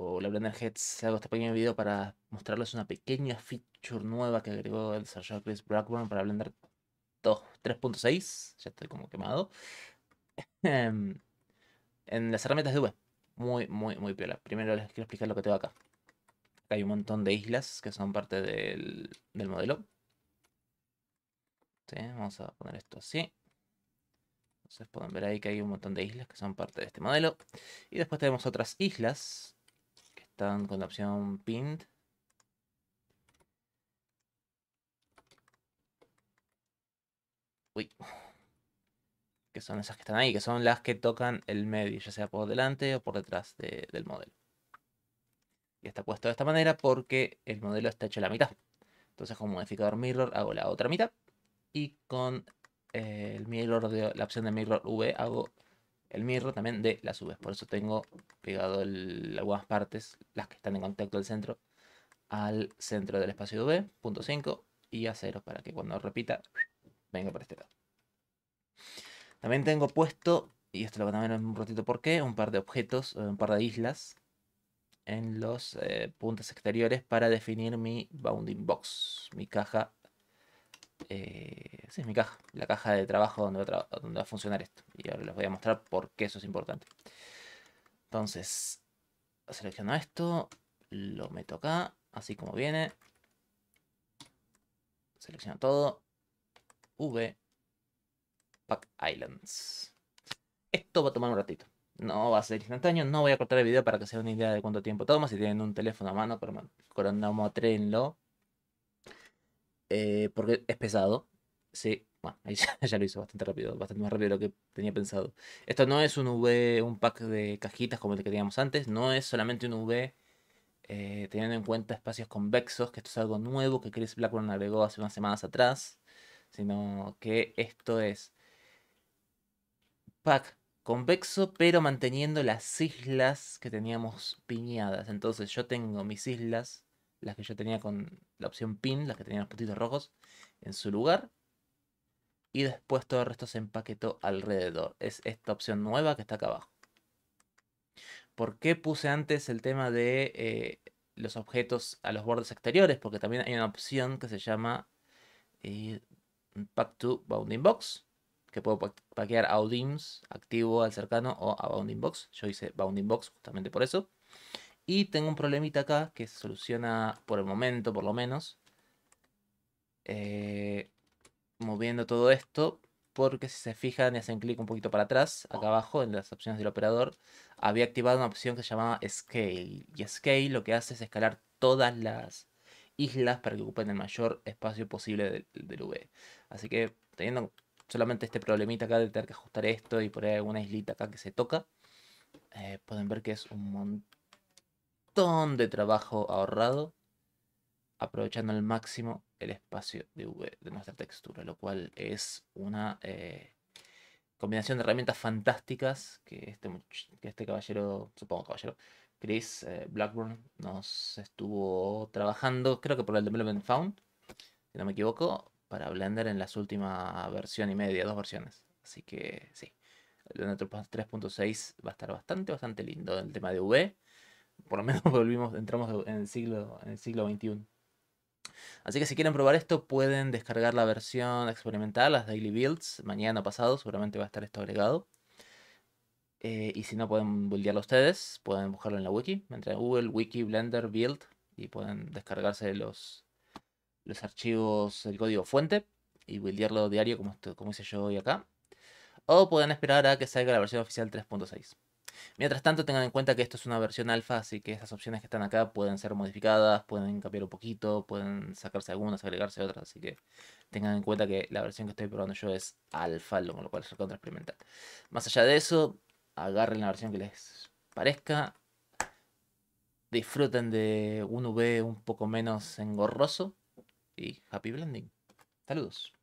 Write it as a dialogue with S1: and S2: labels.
S1: o la Blender Heads, hago este pequeño video para mostrarles una pequeña feature nueva que agregó el desarrollador Chris Blackburn para Blender 3.6. Ya estoy como quemado. Em, en las herramientas de V. Muy, muy, muy piola. Primero les quiero explicar lo que tengo acá. hay un montón de islas que son parte del, modelo. vamos a poner esto así. Entonces pueden ver ahí que hay un montón de islas que son parte de este modelo. Y después tenemos otras islas están con la opción pint. Que son esas que están ahí, que son las que tocan el medio, ya sea por delante o por detrás del modelo. Y está puesto de esta manera porque el modelo está hecho a la mitad. Entonces con modificador mirror hago la otra mitad. Y con eh, el mirror de, la opción de mirror V hago el mirro también de las UVs. Por eso tengo pegado algunas partes, las que están en contacto del centro, al centro del espacio de UV, punto 5 y a 0 para que cuando repita venga por este lado. También tengo puesto, y esto lo van a ver en un ratito por qué, un par de objetos, eh, un par de islas en los eh, puntos exteriores para definir mi bounding box, mi caja eh, es mi caja, la caja de trabajo donde va, a funcionar esto. Y ahora les voy a mostrar por qué eso es importante. Entonces, selecciono esto, lo meto acá, así como viene. Selecciono todo. V. Pack Islands. Esto va a tomar un ratito. No va a ser instantáneo, no voy a cortar el video para que se den una idea de cuánto tiempo toma. Si tienen un teléfono a mano, cronometrenlo eh, porque es pesado. Sí, bueno, ahí ya, lo hizo bastante rápido, bastante más rápido de lo que tenía pensado. Esto no es un V, un pack de cajitas como el que teníamos antes, no es solamente un V eh, teniendo en cuenta espacios convexos, que esto es algo nuevo que Chris Blackburn agregó hace unas semanas atrás, sino que esto es pack convexo, pero manteniendo las islas que teníamos piñadas. Entonces yo tengo mis islas las que yo tenía con la opción pin, las que tenían los puntitos rojos, en su lugar. Y después todo el resto se empaquetó alrededor. Es esta opción nueva que está acá abajo. ¿Por qué puse antes el tema de eh, los objetos a los bordes exteriores? Porque también hay una opción que se llama eh, Pack to Bounding Box. Que puedo paquear a Audims, activo al cercano o a Bounding Box. Yo hice Bounding Box justamente por eso. Y tengo un problemita acá que se soluciona por el momento, por lo menos. Eh, moviendo todo esto. Porque si se fijan y hacen clic un poquito para atrás, acá abajo en las opciones del operador, había activado una opción que se llamaba Scale. Y Scale lo que hace es escalar todas las islas para que ocupen el mayor espacio posible del, V. Así que teniendo solamente este problemita acá de tener que ajustar esto y poner alguna islita acá que se toca, eh, pueden ver que es un montón de trabajo ahorrado aprovechando al máximo el espacio de, V de nuestra textura, lo cual es una eh, combinación de herramientas fantásticas que este, que este caballero, supongo caballero, Chris eh, Blackburn nos estuvo trabajando, creo que por el Development Found, si no me equivoco, para Blender en las últimas versión y media, dos versiones. Así que sí, Blender 3.6 va a estar bastante, bastante lindo el tema de V por lo menos volvimos, entramos en el siglo, en siglo XXI. Así que si quieren probar esto, pueden descargar la versión experimental, las daily builds, mañana pasado, seguramente va a estar esto agregado. Eh, y si no pueden buildearlo ustedes, pueden buscarlo en la wiki, entre Google, Wiki, Blender, Build, y pueden descargarse los, los archivos, el código fuente, y buildearlo diario como, como hice yo hoy acá. O pueden esperar a que salga la versión oficial 3.6. Mientras tanto, tengan en cuenta que esto es una versión alfa, así que estas opciones que están acá pueden ser modificadas, pueden cambiar un poquito, pueden sacarse algunas, agregarse otras, así que tengan en cuenta que la versión que estoy probando yo es alfa, lo cual es contra experimental. Más allá de eso, agarren la versión que les parezca, disfruten de un V un poco menos engorroso y happy blending. Saludos.